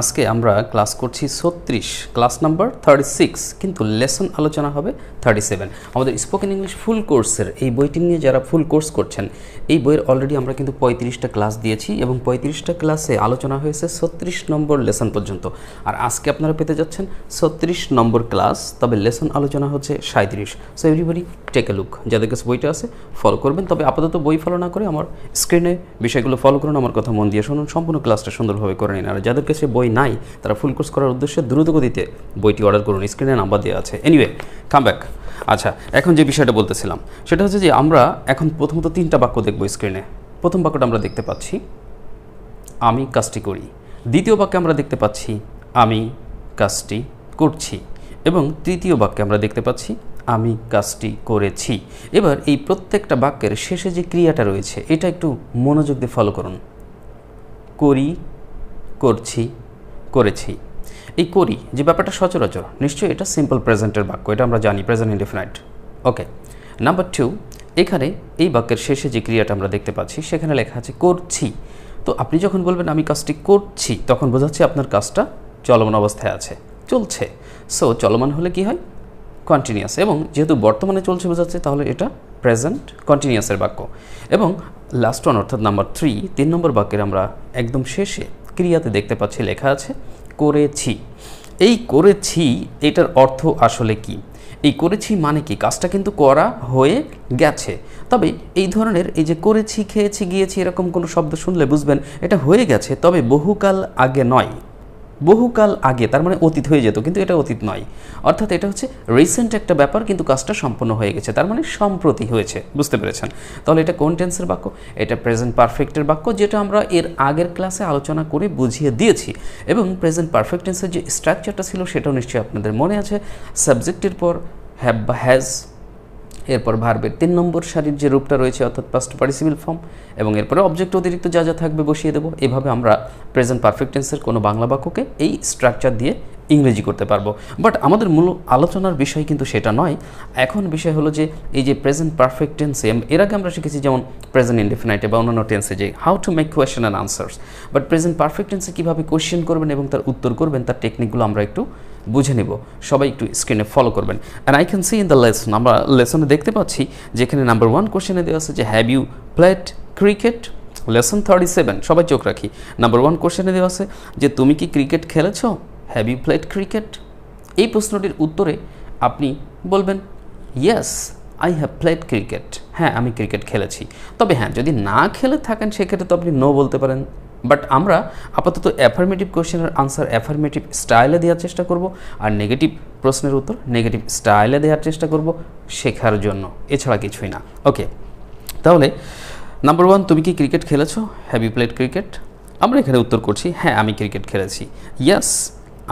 আজকে আমরা ক্লাস করছি ছত্রিশ ক্লাস নাম্বার থার্টি সিক্স কিন্তু লেসন আলোচনা হবে থার্টি সেভেন আমাদের স্পোকেন ইংলিশ ফুল কোর্সের এই বইটি নিয়ে যারা ফুল কোর্স করছেন এই বইয়ের অলরেডি আমরা কিন্তু পঁয়ত্রিশটা ক্লাস দিয়েছি এবং পঁয়ত্রিশটা ক্লাসে আলোচনা হয়েছে ছত্রিশ নম্বর লেসন পর্যন্ত আর আজকে আপনারা পেতে যাচ্ছেন ছত্রিশ নম্বর ক্লাস তবে লেসন আলোচনা হচ্ছে সাঁত্রিশ so everybody take a look যাদের কাছে বইটা আছে ফলো করবেন তবে আপাতত বই ফলো না করে আমার স্ক্রিনে বিষয়গুলো ফলো করুন আমার কথা মন দিয়ে শুনুন সম্পূর্ণ ক্লাসটা সুন্দরভাবে করে নিন আর যাদের কাছে কাছে বই নাই তারা ফুল কোর্স করার উদ্দেশ্যে দ্রুত গতিতে বইটি অর্ডার করুন স্ক্রিনে নাম্বার দেওয়া আছে এনিওয়ে কাম ব্যাক আচ্ছা এখন যে বিষয়টা বলতেছিলাম সেটা হচ্ছে যে আমরা এখন প্রথমত তিনটা বাক্য দেখব স্ক্রিনে প্রথম বাক্যটা আমরা দেখতে পাচ্ছি আমি কাজটি করি দ্বিতীয় বাক্যে আমরা দেখতে পাচ্ছি আমি কাজটি করছি এবং তৃতীয় বাক্যে আমরা দেখতে পাচ্ছি আমি কাজটি করেছি এবার এই প্রত্যেকটা বাক্যের শেষে যে ক্রিয়াটা রয়েছে এটা একটু মনোযোগ দিয়ে ফলো করুন করি করছি করেছি এই করি যে ব্যাপারটা সচরাচর নিশ্চয়ই এটা সিম্পল প্রেজেন্টের বাক্য এটা আমরা জানি present indefinite okay number two এখানে এই বাক্যের শেষে যে ক্রিয়াটা আমরা দেখতে পাচ্ছি সেখানে লেখা আছে করছি তো আপনি যখন বলবেন আমি কাজটি করছি তখন বোঝাচ্ছে আপনার কাজটা চলমান অবস্থায় আছে চলছে সো চলমান হলে কি হয় কন্টিনিউয়াস এবং যেহেতু বর্তমানে চলছে বোঝাচ্ছে তাহলে এটা প্রেজেন্ট কন্টিনিউয়াসের বাক্য এবং লাস্ট ওয়ান অর্থাৎ নাম্বার থ্রি তিন নম্বর বাক্যের আমরা একদম শেষে ক্রিয়াতে দেখতে পাচ্ছি লেখা আছে করেছি এই করেছি এটার অর্থ আসলে কি এই করেছি মানে কি কাজটা কিন্তু করা হয়ে গেছে তবে এই ধরনের এই যে করেছি খেয়েছি গিয়েছি এরকম কোনো শব্দ শুনলে বুঝবেন এটা হয়ে গেছে তবে বহুকাল আগে নয় বহুকাল আগে তার মানে অতীত হয়ে যেত কিন্তু এটা অতীত নয় অর্থাৎ এটা হচ্ছে রিসেন্ট একটা ব্যাপার কিন্তু কাজটা সম্পন্ন হয়ে গেছে তার মানে সম্প্রতি হয়েছে বুঝতে পেরেছেন তাহলে এটা কোন টেন্সের বাক্য এটা প্রেজেন্ট পারফেক্টের বাক্য যেটা আমরা এর আগের ক্লাসে আলোচনা করে বুঝিয়ে দিয়েছি এবং প্রেজেন্ট পারফেক্ট টেন্সের যে স্ট্রাকচারটা ছিল সেটাও নিশ্চয়ই আপনাদের মনে আছে সাবজেক্টের পর হ্যাভ বা হ্যাজ এরপর ভার্বের তিন নম্বর সারির যে রূপটা রয়েছে অর্থাৎ পাস্ট পার্টিসিপিল ফর্ম এবং এরপরে অবজেক্ট অতিরিক্ত যা যা থাকবে বসিয়ে দেবো এভাবে আমরা প্রেজেন্ট পারফেক্ট টেন্সের কোনো বাংলা বাক্যকে এই স্ট্রাকচার দিয়ে ইংরেজি করতে পারবো বাট আমাদের মূল আলোচনার বিষয় কিন্তু সেটা নয় এখন বিষয় হলো যে এই যে প্রেজেন্ট পারফেক্ট টেন্সে এর আগে আমরা শিখেছি যেমন প্রেজেন্ট ইনডিফিনাইটে বা অন্যান্য টেন্সে যে how to make question and answers but present perfect টেন্সে কীভাবে কোয়েশ্চেন করবেন এবং তার উত্তর করবেন তার টেকনিকগুলো আমরা একটু বুঝে নিব সবাই একটু স্ক্রিনে ফলো করবেন and I can see in the lesson আমরা লেসনে দেখতে পাচ্ছি যেখানে নাম্বার ওয়ান কোশ্চেনে দেওয়া আছে যে have you played cricket lesson thirty seven সবাই চোখ রাখি নাম্বার ওয়ান কোশ্চেনে দেওয়া আছে যে তুমি কি ক্রিকেট খেলেছ হ্যাভ ইউ প্লেট ক্রিকেট এই প্রশ্নটির উত্তরে আপনি বলবেন yes I have played cricket হ্যাঁ আমি ক্রিকেট খেলেছি তবে হ্যাঁ যদি না খেলে থাকেন সেক্ষেত্রে তো আপনি নো বলতে পারেন বাট আমরা আপাতত অ্যাফার্মেটিভ কোয়েশ্চেনের আনসার অ্যাফার্মেটিভ স্টাইলে দেওয়ার চেষ্টা করব আর নেগেটিভ প্রশ্নের উত্তর নেগেটিভ স্টাইলে দেওয়ার চেষ্টা করব শেখার জন্য এছাড়া কিছুই না ওকে তাহলে নাম্বার ওয়ান তুমি কি ক্রিকেট খেলেছো হ্যাভ ইউ প্লেড ক্রিকেট আমরা এখানে উত্তর করছি হ্যাঁ আমি ক্রিকেট খেলেছি yes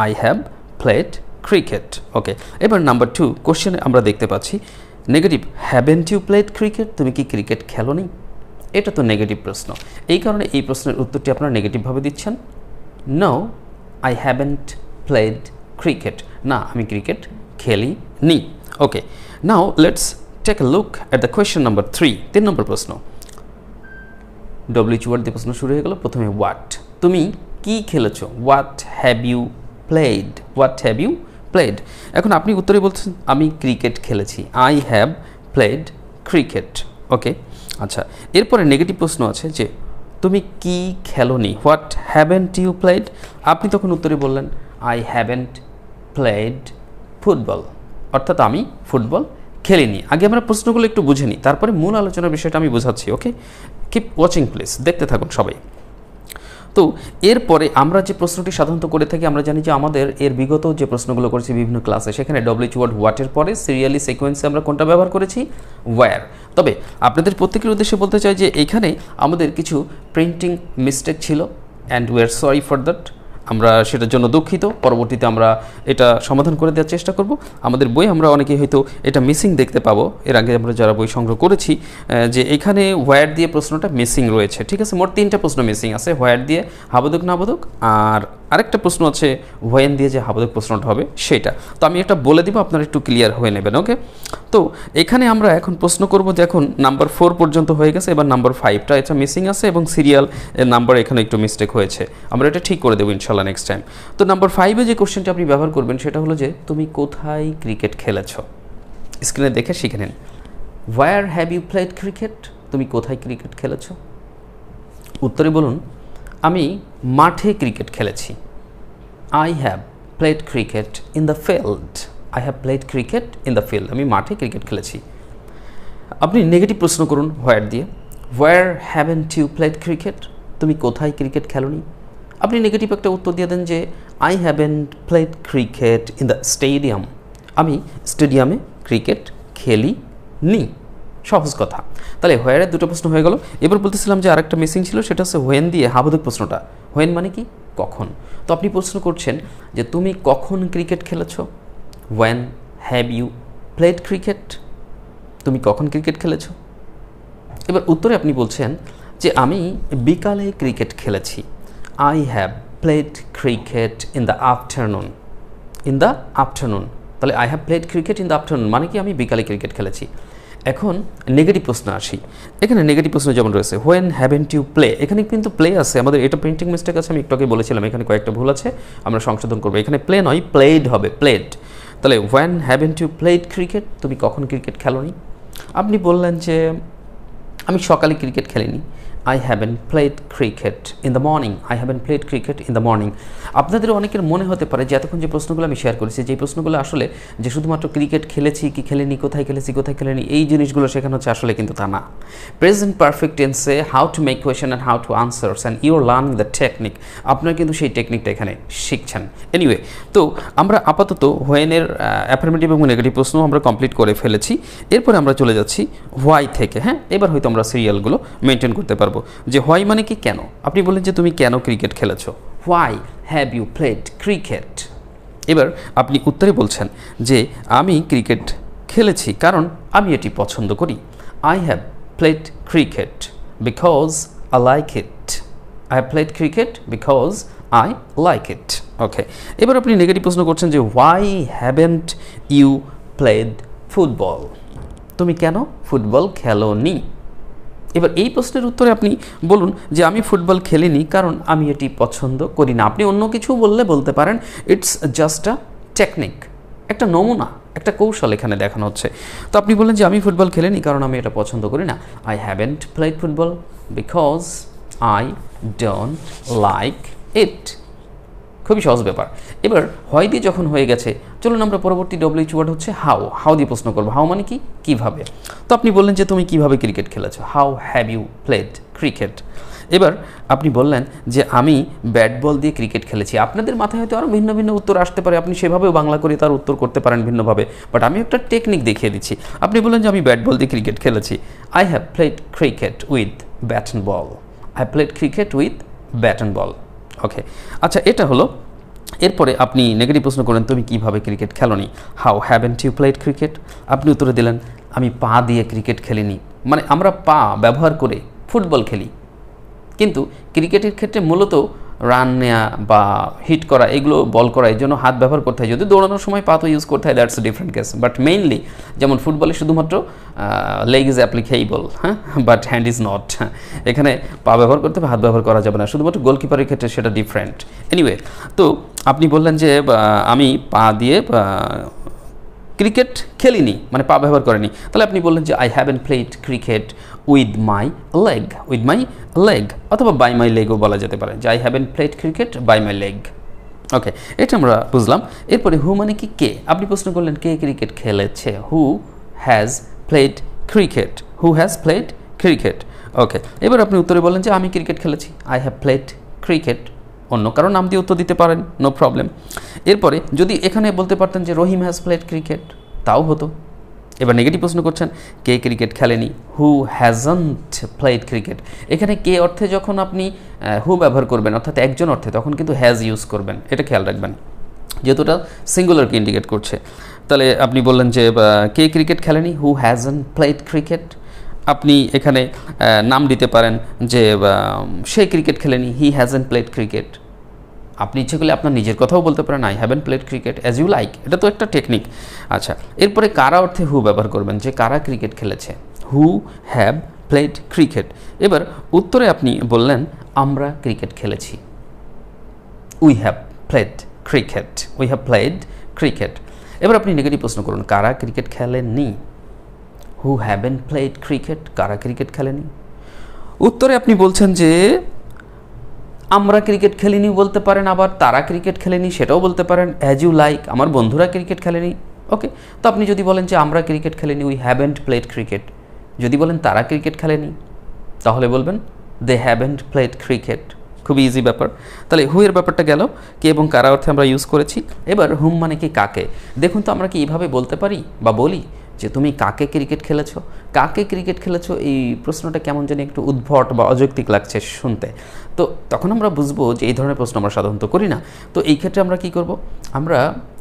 I have played cricket okay এবার নাম্বার টু কোশ্চেনে আমরা দেখতে পাচ্ছি negative haven't you played cricket তুমি কি ক্রিকেট খেলো নি এটা তো নেগেটিভ প্রশ্ন এই কারণে এই প্রশ্নের উত্তরটি আপনারা নেগেটিভভাবে দিচ্ছেন no I haven't played cricket না আমি ক্রিকেট খেলি নি okay now let's take a look at the question number three তিন নম্বর প্রশ্ন ডব্লিউ ওয়ার্ড দিয়ে প্রশ্ন শুরু হয়ে গেল প্রথমে হোয়াট তুমি কি খেলেছ what have you played what have you played এখন আপনি উত্তরে বলছেন আমি ক্রিকেট খেলেছি I have played cricket okay আচ্ছা এরপরে নেগেটিভ প্রশ্ন আছে যে তুমি কি নি হোয়াট হ্যাভেন্ট ইউ প্লেড আপনি তখন উত্তরে বললেন আই হ্যাভেন্ট প্লেড ফুটবল অর্থাৎ আমি ফুটবল খেলিনি আগে আমরা প্রশ্নগুলো একটু বুঝে নিই তারপরে মূল আলোচনার বিষয়টা আমি বোঝাচ্ছি ওকে কিপ ওয়াচিং প্লিজ দেখতে থাকুন সবাই তো এরপরে আমরা যে প্রশ্নটি সাধারণত করে থাকি আমরা জানি যে আমাদের এর বিগত যে প্রশ্নগুলো করেছি বিভিন্ন ক্লাসে সেখানে ডব্লিউচ ওয়ার্ড হোয়াটের পরে সিরিয়ালি সিকোয়েন্সে আমরা কোনটা ব্যবহার করেছি ওয়্যার তবে আপনাদের প্রত্যেকের উদ্দেশ্যে বলতে চাই যে এখানে আমাদের কিছু প্রিন্টিং মিস্টেক ছিল and we're sorry for that আমরা সেটার জন্য দুঃখিত পরবর্তীতে আমরা এটা সমাধান করে দেওয়ার চেষ্টা করব আমাদের বই আমরা অনেকেই হয়তো এটা মিসিং দেখতে পাবো এর আগে আমরা যারা বই সংগ্রহ করেছি যে এখানে হোয়ার দিয়ে প্রশ্নটা মিসিং রয়েছে ঠিক আছে মোট তিনটা প্রশ্ন মিসিং আছে হোয়ার দিয়ে হাবদক নাবদক আর আরেকটা প্রশ্ন আছে হোয়েন দিয়ে যে হাবদক প্রশ্নটা হবে সেটা তো আমি এটা বলে দিব আপনারা একটু ক্লিয়ার হয়ে নেবেন ওকে তো এখানে আমরা এখন প্রশ্ন করব যে এখন নাম্বার ফোর পর্যন্ত হয়ে গেছে এবার নাম্বার ফাইভটা এটা মিসিং আছে এবং সিরিয়াল নাম্বার এখানে একটু মিস্টেক হয়েছে আমরা এটা ঠিক করে দেবো ইনশাল্লাহ ইনশাল্লাহ নেক্সট টাইম তো নাম্বার ফাইভে যে কোশ্চেনটা আপনি ব্যবহার করবেন সেটা হলো যে তুমি কোথায় ক্রিকেট খেলেছ স্ক্রিনে দেখে শিখে নিন where have you played cricket তুমি কোথায় ক্রিকেট খেলেছ উত্তরে বলুন আমি মাঠে ক্রিকেট খেলেছি I have played cricket in the field I have played cricket in the field আমি মাঠে ক্রিকেট খেলেছি আপনি নেগেটিভ প্রশ্ন করুন হোয়ার দিয়ে where haven't you played cricket তুমি কোথায় ক্রিকেট খেলোনি আপনি নেগেটিভ একটা উত্তর দিয়ে দেন যে I haven't played cricket in the stadium আমি স্টেডিয়ামে ক্রিকেট খেলি নি সহজ কথা তাহলে হোয়ারের দুটো প্রশ্ন হয়ে গেল এবার বলতেছিলাম যে আরেকটা মিসিং ছিল সেটা হচ্ছে হোয়েন দিয়ে হাবুদক প্রশ্নটা হোয়েন মানে কি কখন তো আপনি প্রশ্ন করছেন যে তুমি কখন ক্রিকেট খেলেছ when have you played cricket তুমি কখন ক্রিকেট খেলেছ এবার উত্তরে আপনি বলছেন যে আমি বিকালে ক্রিকেট খেলেছি I have played cricket in the afternoon in the afternoon তাহলে I have played cricket in the afternoon মানে কি আমি বিকালে ক্রিকেট খেলেছি এখন নেগেটিভ প্রশ্ন আসি এখানে নেগেটিভ প্রশ্ন যেমন রয়েছে হোয়েন হ্যাভেন ইউ প্লে এখানে কিন্তু প্লে আছে আমাদের এটা প্রিন্টিং মিস্টেক আছে আমি একটু আগে বলেছিলাম এখানে কয়েকটা ভুল আছে আমরা সংশোধন করবো এখানে প্লে নয় প্লেড হবে প্লেড তাহলে when haven't you played cricket তুমি কখন ক্রিকেট খেলোনি আপনি বললেন যে আমি সকালে ক্রিকেট খেলিনি I haven't played cricket in the morning I haven't played cricket in the morning আপনাদের অনেকের মনে হতে পারে যে এতক্ষণ যে প্রশ্নগুলো আমি শেয়ার করেছি যে প্রশ্নগুলো আসলে যে শুধুমাত্র ক্রিকেট খেলেছি কি খেলেনি কোথায় খেলেছি কোথায় খেলেনি এই জিনিসগুলো শেখানো হচ্ছে আসলে কিন্তু তা না প্রেজেন্ট পারফেক্ট টেন্সে how to make question and how to answers and you're learning the technique আপনারা কিন্তু সেই টেকনিকটা এখানে শিখছেন এনিওয়ে তো আমরা আপাতত হোয়েনের অ্যাফার্মেটিভ এবং নেগেটিভ প্রশ্ন আমরা কমপ্লিট করে ফেলেছি এরপরে আমরা চলে যাচ্ছি হোয়াই থেকে হ্যাঁ এবার হয়তো আমরা সিরিয়ালগুলো মেনটেন করতে পারবো যাব যে হোয়াই মানে কি কেন আপনি বললেন যে তুমি কেন ক্রিকেট খেলেছো why have you played cricket এবার আপনি উত্তরে বলছেন যে আমি ক্রিকেট খেলেছি কারণ আমি এটি পছন্দ করি I have played cricket because I like it I have played cricket because I like it okay এবার আপনি নেগেটিভ প্রশ্ন করছেন যে why haven't you played football তুমি কেন ফুটবল খেলো নি এবার এই প্রশ্নের উত্তরে আপনি বলুন যে আমি ফুটবল খেলিনি কারণ আমি এটি পছন্দ করি না আপনি অন্য কিছু বললে বলতে পারেন ইটস জাস্ট আ টেকনিক একটা নমুনা একটা কৌশল এখানে দেখানো হচ্ছে তো আপনি বললেন যে আমি ফুটবল খেলিনি কারণ আমি এটা পছন্দ করি না I haven't played football because I don't like it খুবই সহজ ব্যাপার এবার হয় দিয়ে যখন হয়ে গেছে চলুন আমরা পরবর্তী ডব্লিউচ ওয়ার্ড হচ্ছে হাও হাউ দিয়ে প্রশ্ন করবো হাও মানে কি কীভাবে তো আপনি বললেন যে তুমি কীভাবে ক্রিকেট খেলেছো how have you played cricket এবার আপনি বললেন যে আমি ব্যাট বল দিয়ে ক্রিকেট খেলেছি আপনাদের মাথায় হয়তো আরও ভিন্ন ভিন্ন উত্তর আসতে পারে আপনি সেভাবেও বাংলা করে তার উত্তর করতে পারেন ভিন্নভাবে বাট আমি একটা টেকনিক দেখিয়ে দিচ্ছি আপনি বললেন যে আমি ব্যাট বল দিয়ে ক্রিকেট খেলেছি I have played cricket with bat and ball I played cricket with bat and ball okay আচ্ছা এটা হলো এরপরে আপনি নেগেটিভ প্রশ্ন করেন তুমি কিভাবে ক্রিকেট খেলোনি how haven't you played cricket আপনি উত্তরে দিলেন আমি পা দিয়ে ক্রিকেট খেলিনি মানে আমরা পা ব্যবহার করে ফুটবল খেলি কিন্তু ক্রিকেটের ক্ষেত্রে মূলত রান নেয়া বা হিট করা এগুলো বল করা এই জন্য হাত ব্যবহার করতে হয় যদি দৌড়ানোর সময় পা তো ইউজ করতে হয় that's different case but mainly যেমন ফুটবলে শুধুমাত্র লেগ ইজ অ্যাপ্লিকেবল হ্যাঁ বাট হ্যান্ড ইজ নট এখানে পা ব্যবহার করতে হবে হাত ব্যবহার করা যাবে না শুধুমাত্র গোলকিপারের ক্ষেত্রে সেটা ডিফারেন্ট এনিওয়ে তো আপনি বললেন যে আমি পা দিয়ে ক্রিকেট খেলিনি মানে পা ব্যবহার করেনি তাহলে আপনি বললেন যে I haven't played cricket with my leg with my leg অথবা বাই মাই লেগও বলা যেতে পারে যে I haven't played cricket by my leg okay এটা আমরা বুঝলাম এরপরে হু মানে কি কে আপনি প্রশ্ন করলেন কে ক্রিকেট খেলেছে who has played cricket who has played cricket okay এবার আপনি উত্তরে বলেন যে আমি ক্রিকেট খেলেছি আই হ্যাভ প্লেড ক্রিকেট অন্য কারো নাম দিয়ে উত্তর দিতে পারেন নো প্রবলেম এরপরে যদি এখানে বলতে পারতেন যে রহিম হ্যাজ প্লেড ক্রিকেট তাও হতো এবার নেগেটিভ প্রশ্ন করছেন কে ক্রিকেট খেলেনি হু হ্যাজন্ট প্লেড ক্রিকেট এখানে কে অর্থে যখন আপনি হু ব্যবহার করবেন অর্থাৎ একজন অর্থে তখন কিন্তু হ্যাজ ইউজ করবেন এটা খেয়াল রাখবেন যেহেতু ওটা সিঙ্গুলারকে ইন্ডিকেট করছে তাহলে আপনি বললেন যে কে ক্রিকেট খেলেনি হু হ্যাজন প্লেড ক্রিকেট আপনি এখানে নাম দিতে পারেন যে সে ক্রিকেট খেলেনি হি হ্যাজন প্লেড ক্রিকেট আপনি ইচ্ছে করলে আপনার নিজের কথাও বলতে পারেন I haven't played cricket as you like এটা তো একটা টেকনিক আচ্ছা এরপরে কারা অর্থে হু ব্যবহার করবেন যে কারা ক্রিকেট খেলেছে হু হ্যাভ প্লেড ক্রিকেট এবার উত্তরে আপনি বললেন আমরা ক্রিকেট খেলেছি we have played cricket we have played cricket এবার আপনি নেগেটিভ প্রশ্ন করুন কারা ক্রিকেট খেলেননি হু হ্যাভেন প্লেড ক্রিকেট কারা ক্রিকেট খেলেনি উত্তরে আপনি বলছেন যে আমরা ক্রিকেট খেলিনি বলতে পারেন আবার তারা ক্রিকেট খেলেনি সেটাও বলতে পারেন অ্যাজ ইউ লাইক আমার বন্ধুরা ক্রিকেট খেলেনি ওকে তো আপনি যদি বলেন যে আমরা ক্রিকেট খেলেনি উই হ্যাভেন্ট প্লেড ক্রিকেট যদি বলেন তারা ক্রিকেট খেলেনি তাহলে বলবেন দে হ্যাভেন্ট প্লেড ক্রিকেট খুবই ইজি ব্যাপার তাহলে হুয়ের ব্যাপারটা গেল কে এবং কারা অর্থে আমরা ইউজ করেছি এবার হুম মানে কি কাকে দেখুন তো আমরা কি এইভাবে বলতে পারি বা বলি যে তুমি কাকে ক্রিকেট খেলেছো কাকে ক্রিকেট খেলেছো এই প্রশ্নটা কেমন যেন একটু উদ্ভট বা অযৌক্তিক লাগছে শুনতে তো তখন আমরা বুঝবো যে এই ধরনের প্রশ্ন আমরা সাধারণত করি না তো এই ক্ষেত্রে আমরা কি করব আমরা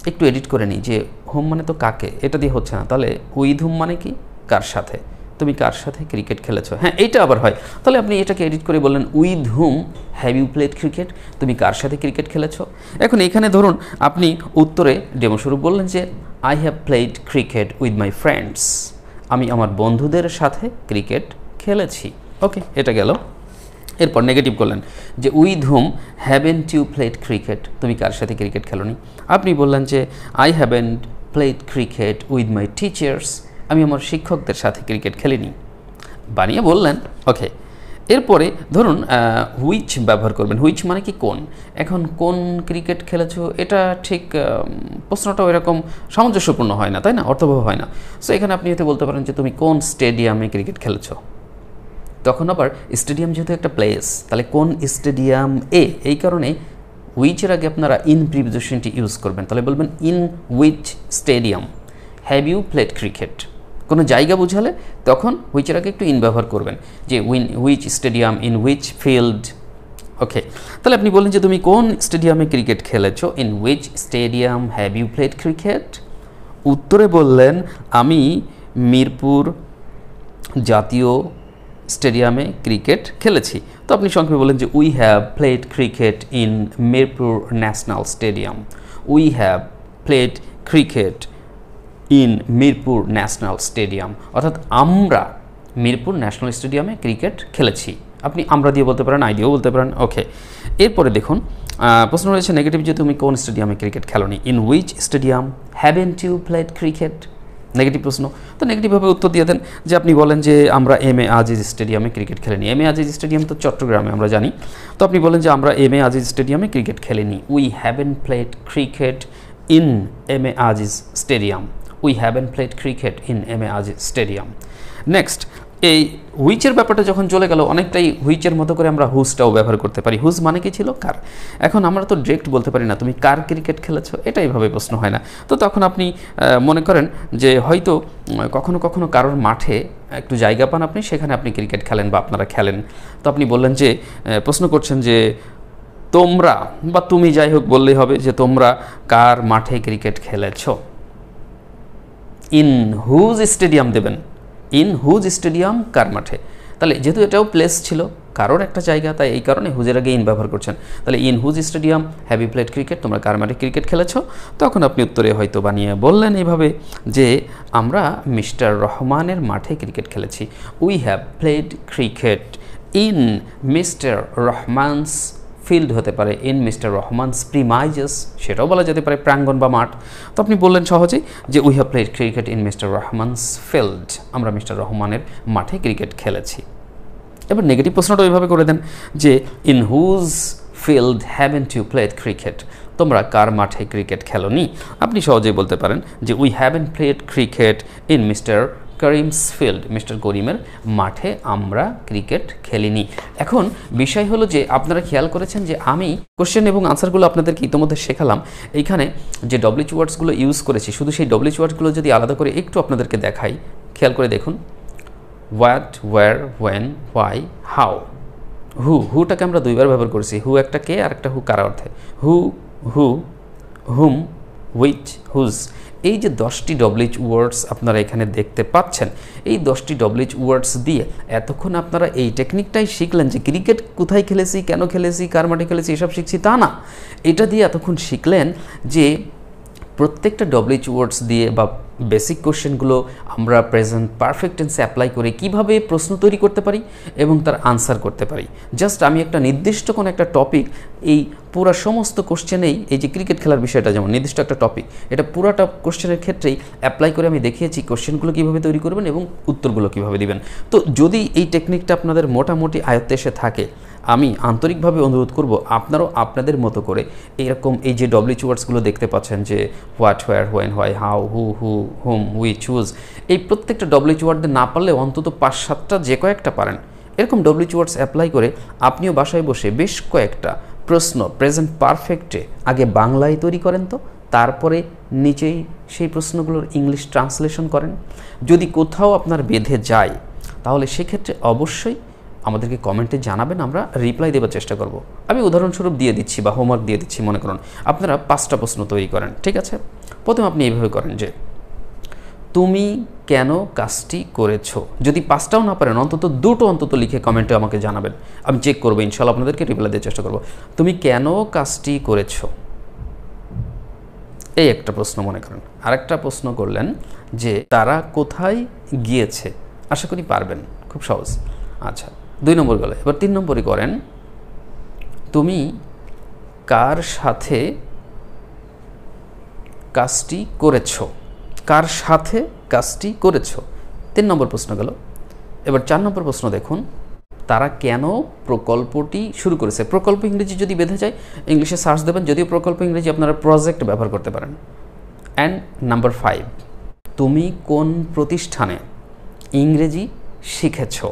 একটু এডিট করে নিই যে হোম মানে তো কাকে এটা দিয়ে হচ্ছে না তাহলে উইথ হোম মানে কি কার সাথে তুমি কার সাথে ক্রিকেট খেলেছো হ্যাঁ এইটা আবার হয় তাহলে আপনি এটাকে এডিট করে বললেন with whom have you played cricket তুমি কার সাথে ক্রিকেট খেলেছো এখন এখানে ধরুন আপনি উত্তরে ডেমোস্বরূপ বললেন যে I have played cricket with my friends আমি আমার বন্ধুদের সাথে ক্রিকেট খেলেছি ওকে এটা গেল এরপর নেগেটিভ করলেন যে with whom haven't you played cricket তুমি কার সাথে ক্রিকেট খেলোনি আপনি বললেন যে I haven't played cricket with my teachers আমি আমার শিক্ষকদের সাথে ক্রিকেট খেলিনি বানিয়ে বললেন ওকে এরপরে ধরুন হুইচ ব্যবহার করবেন হুইচ মানে কি কোন এখন কোন ক্রিকেট খেলেছ এটা ঠিক প্রশ্নটা এরকম সামঞ্জস্যপূর্ণ হয় না তাই না অর্থবহ হয় না সো এখানে আপনি হয়তো বলতে পারেন যে তুমি কোন স্টেডিয়ামে ক্রিকেট খেলেছ তখন আবার স্টেডিয়াম যেহেতু একটা প্লেস তাহলে কোন স্টেডিয়াম এ এই কারণে হুইচের আগে আপনারা ইন প্রিপোজিশনটি ইউজ করবেন তাহলে বলবেন in which stadium have you played cricket কোনো জায়গা বোঝালে তখন হুইচের আগে একটু ইন ব্যবহার করবেন যে in which stadium in which field okay তাহলে আপনি বললেন যে তুমি কোন স্টেডিয়ামে ক্রিকেট খেলেছো in which stadium have you played cricket উত্তরে বললেন আমি মিরপুর জাতীয় স্টেডিয়ামে ক্রিকেট খেলেছি তো আপনি সংক্ষেপে বললেন যে we have played cricket in Mirpur national stadium we have played cricket in Mirpur national stadium অর্থাৎ আমরা মিরপুর ন্যাশনাল স্টেডিয়ামে ক্রিকেট খেলেছি আপনি আমরা দিয়ে বলতে পারেন আই দিয়েও বলতে পারেন ওকে এরপরে দেখুন প্রশ্ন রয়েছে নেগেটিভ যে তুমি কোন স্টেডিয়ামে ক্রিকেট খেলোনি in which stadium haven't to played cricket negative প্রশ্ন তো নেগেটিভভাবে উত্তর দিয়ে দেন যে আপনি বলেন যে আমরা এম এ আজিজ স্টেডিয়ামে ক্রিকেট খেলেনি এম এ আজিজ স্টেডিয়াম তো চট্টগ্রামে আমরা জানি তো আপনি বলেন যে আমরা এম এ আজিজ স্টেডিয়ামে ক্রিকেট খেলেনি we haven't played cricket in M A Aziz stadium we haven't played cricket in M A Aziz stadium next এই হুইচের ব্যাপারটা যখন চলে গেল অনেকটাই হুইচের মতো করে আমরা হুসটাও ব্যবহার করতে পারি হুজ মানে কি ছিল কার এখন আমরা তো ডিরেক্ট বলতে পারি না তুমি কার ক্রিকেট খেলেছো এটাইভাবে প্রশ্ন হয় না তো তখন আপনি মনে করেন যে হয়তো কখনো কখনো কারোর মাঠে একটু জায়গা পান আপনি সেখানে আপনি ক্রিকেট খেলেন বা আপনারা খেলেন তো আপনি বললেন যে প্রশ্ন করছেন যে তোমরা বা তুমি যাই হোক বললেই হবে যে তোমরা কার মাঠে ক্রিকেট খেলেছো ইন হুজ স্টেডিয়াম দেবেন ইন হুজ স্টেডিয়াম কার মাঠে তাহলে যেহেতু এটাও প্লেস ছিল কারোর একটা জায়গা তাই এই কারণে হুজের আগে ইন ব্যবহার করছেন তাহলে in whose stadium have we played cricket তোমরা কার মাঠে ক্রিকেট খেলেছ তখন আপনি উত্তরে হয়তো বানিয়ে বললেন এইভাবে যে আমরা মিস্টার রহমানের মাঠে ক্রিকেট খেলেছি we have played cricket in mister Rahman's field হতে পারে ইন মিস্টার রহমানস প্রিমাইজেস সেটাও বলা যেতে পারে প্রাঙ্গণ বা মাঠ তো আপনি বললেন সহজেই যে we have played cricket in mister Rahman's field আমরা মিস্টার রহমানের মাঠে ক্রিকেট খেলেছি এবার নেগেটিভ প্রশ্নটা ওইভাবে করে দেন যে in whose field haven't to played cricket তোমরা কার মাঠে ক্রিকেট খেলো নি আপনি সহজেই বলতে পারেন যে we haven't played cricket in Mr Karim's field Mr করিমের মাঠে আমরা ক্রিকেট খেলিনি এখন বিষয় হলো যে আপনারা খেয়াল করেছেন যে আমি কোশ্চেন এবং আনসারগুলো আপনাদেরকে ইতিমধ্যে শেখালাম এইখানে যে ডব্লিউচ ওয়ার্ডসগুলো ইউজ করেছি শুধু সেই ডব্লিউচ ওয়ার্ডসগুলো যদি আলাদা করে একটু আপনাদেরকে দেখাই খেয়াল করে দেখুন what where when why how who হুটাকে আমরা দুইবার ব্যবহার করেছি হু একটা কে আর একটা হু কারা অর্থে হু হু হুম হুইচ হুজ এই যে দশটি ডব্লিউচ ওয়ার্ডস আপনারা এখানে দেখতে পাচ্ছেন এই দশটি ডব্লিউচ ওয়ার্ডস দিয়ে এতক্ষণ আপনারা এই টেকনিকটাই শিখলেন যে ক্রিকেট কোথায় খেলেছি কেন খেলেছি কার মাঠে খেলেছি এসব শিখছি তা না এটা দিয়ে এতক্ষণ শিখলেন যে প্রত্যেকটা ডব্লিউচ ওয়ার্ডস দিয়ে বা বেসিক কোশ্চেনগুলো আমরা প্রেজেন্ট পারফেক্ট টেন্সে অ্যাপ্লাই করে কিভাবে প্রশ্ন তৈরি করতে পারি এবং তার আনসার করতে পারি জাস্ট আমি একটা নির্দিষ্ট কোনো একটা টপিক এই পুরা সমস্ত কোশ্চেনেই এই যে ক্রিকেট খেলার বিষয়টা যেমন নির্দিষ্ট একটা টপিক এটা পুরাটা কোশ্চেনের ক্ষেত্রেই অ্যাপ্লাই করে আমি দেখিয়েছি কোশ্চেনগুলো কীভাবে তৈরি করবেন এবং উত্তরগুলো কীভাবে দিবেন তো যদি এই টেকনিকটা আপনাদের মোটামুটি আয়ত্তে এসে থাকে আমি আন্তরিকভাবে অনুরোধ করব আপনারাও আপনাদের মতো করে এরকম এই যে ডব্লিউ ওয়ার্ডসগুলো দেখতে পাচ্ছেন যে what where when why how who who whom which whose এই প্রত্যেকটা ডব্লিউ ওয়ার্ডে না পারলে অন্তত পাঁচ সাতটা যে কয়েকটা পারেন এরকম ডব্লিউ ওয়ার্ডস অ্যাপ্লাই করে আপনিও বাসায় বসে বেশ কয়েকটা প্রশ্ন প্রেজেন্ট পারফেক্টে আগে বাংলায় তৈরি করেন তো তারপরে নিচেই সেই প্রশ্নগুলোর ইংলিশ ট্রান্সলেশন করেন যদি কোথাও আপনার বেঁধে যায় তাহলে সেক্ষেত্রে অবশ্যই আমাদেরকে কমেন্টে জানাবেন আমরা রিপ্লাই দেওয়ার চেষ্টা করব আমি উদাহরণস্বরূপ দিয়ে দিচ্ছি বা হোমওয়ার্ক দিয়ে দিচ্ছি মনে করুন আপনারা পাঁচটা প্রশ্ন তৈরি করেন ঠিক আছে প্রথম আপনি এইভাবে করেন যে তুমি কেন কাজটি করেছো যদি পাঁচটাও না পারেন অন্তত দুটো অন্তত লিখে কমেন্টে আমাকে জানাবেন আমি চেক করবো ইনশাল্লাহ আপনাদেরকে রিপ্লাই দেওয়ার চেষ্টা করব তুমি কেন কাজটি করেছো এই একটা প্রশ্ন মনে করেন আরেকটা প্রশ্ন করলেন যে তারা কোথায় গিয়েছে আশা করি পারবেন খুব সহজ আচ্ছা দুই নম্বর গেল এবার তিন নম্বরই করেন তুমি কার সাথে কাজটি করেছ কার সাথে কাজটি করেছ তিন নম্বর প্রশ্ন গেল এবার চার নম্বর প্রশ্ন দেখুন তারা কেন প্রকল্পটি শুরু করেছে প্রকল্প ইংরেজি যদি বেঁধে যায় ইংলিশে সার্চ দেবেন যদিও প্রকল্প ইংরেজি আপনারা প্রজেক্ট ব্যবহার করতে পারেন অ্যান্ড নাম্বার ফাইভ তুমি কোন প্রতিষ্ঠানে ইংরেজি শিখেছো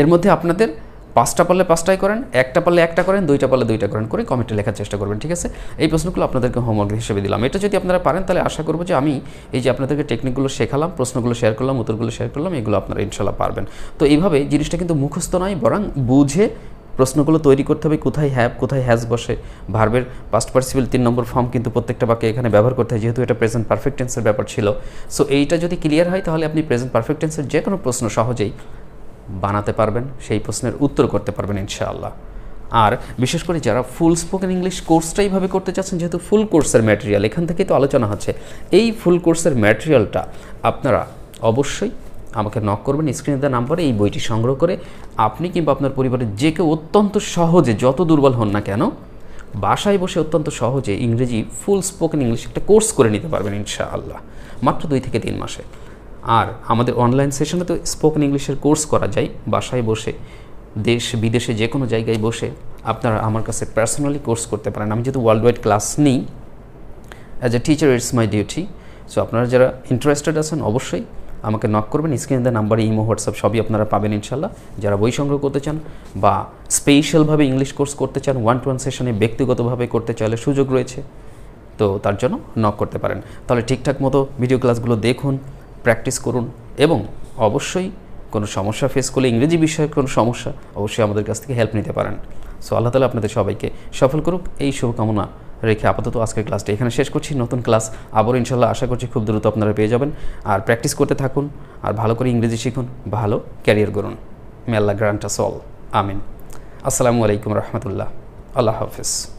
এর মধ্যে আপনাদের পাঁচটা পারলে পাঁচটাই করেন একটা পারলে একটা করেন দুইটা পারলে দুইটা করেন করে কমেন্টে লেখার চেষ্টা করবেন ঠিক আছে এই প্রশ্নগুলো আপনাদেরকে হোমওয়ার্ক হিসেবে দিলাম এটা যদি আপনারা পারেন তাহলে আশা করবো যে আমি এই যে আপনাদেরকে টেকনিকগুলো শেখালাম প্রশ্নগুলো শেয়ার করলাম উত্তরগুলো শেয়ার করলাম এগুলো আপনারা ইনশাল্লাহ পারবেন তো এইভাবে জিনিসটা কিন্তু মুখস্থ নয় বরং বুঝে প্রশ্নগুলো তৈরি করতে হবে কোথায় হ্যাপ কোথায় হ্যাজ বসে ভার্বের পাস্ট পার্সিবল তিন নম্বর ফর্ম কিন্তু প্রত্যেকটা বাক্যে এখানে ব্যবহার করতে হয় যেহেতু এটা প্রেজেন্ট পারফেক্ট টেন্সের ব্যাপার ছিল সো এইটা যদি ক্লিয়ার হয় তাহলে আপনি প্রেজেন্ট পারফেক্ট টেন্সের যে কোনো প্রশ্ন সহজেই বানাতে পারবেন সেই প্রশ্নের উত্তর করতে পারবেন ইনশাআল্লাহ আর বিশেষ করে যারা ফুল স্পোকেন ইংলিশ কোর্সটা এইভাবে করতে চাচ্ছেন যেহেতু ফুল কোর্সের ম্যাটেরিয়াল এখান থেকেই তো আলোচনা হচ্ছে এই ফুল কোর্সের ম্যাটেরিয়ালটা আপনারা অবশ্যই আমাকে নক করবেন স্ক্রিনে দেওয়া নাম্বারে এই বইটি সংগ্রহ করে আপনি কিংবা আপনার পরিবারের যে কেউ অত্যন্ত সহজে যত দুর্বল হন না কেন বাসায় বসে অত্যন্ত সহজে ইংরেজি ফুল স্পোকেন ইংলিশ একটা কোর্স করে নিতে পারবেন ইনশাআল্লাহ মাত্র দুই থেকে তিন মাসে আর আমাদের অনলাইন সেশনে তো স্পোকেন ইংলিশের কোর্স করা যায় বাসায় বসে দেশ বিদেশে যে কোনো জায়গায় বসে আপনারা আমার কাছে পার্সোনালি কোর্স করতে পারেন আমি যেহেতু ওয়ার্ল্ড ওয়াইড ক্লাস নিই as a teacher it's my duty so আপনারা যারা ইন্টারেস্টেড আছেন অবশ্যই আমাকে নক করবেন স্ক্রিনে দেওয়া নাম্বারে ইমো হোয়াটসঅ্যাপ সবই আপনারা পাবেন ইনশাল্লাহ যারা বই সংগ্রহ করতে চান বা স্পেশালভাবে ইংলিশ কোর্স করতে চান ওয়ান টু ওয়ান সেশনে ব্যক্তিগতভাবে করতে চাইলে সুযোগ রয়েছে তো তার জন্য নক করতে পারেন তাহলে ঠিকঠাক মতো ভিডিও ক্লাসগুলো দেখুন প্র্যাকটিস করুন এবং অবশ্যই কোনো সমস্যা ফেস করলে ইংরেজি বিষয়ে কোনো সমস্যা অবশ্যই আমাদের কাছ থেকে হেল্প নিতে পারেন সো আল্লাহ তালা আপনাদের সবাইকে সফল করুক এই শুভকামনা রেখে আপাতত আজকের ক্লাসটা এখানে শেষ করছি নতুন ক্লাস আবার ইনশাল্লাহ আশা করছি খুব দ্রুত আপনারা পেয়ে যাবেন আর প্র্যাকটিস করতে থাকুন আর ভালো করে ইংরেজি শিখুন ভালো ক্যারিয়ার করুন মে আল্লাহ গ্রান্টাস অল আমিন আসসালামু আলাইকুম রহমতুল্লাহ আল্লাহ হাফিজ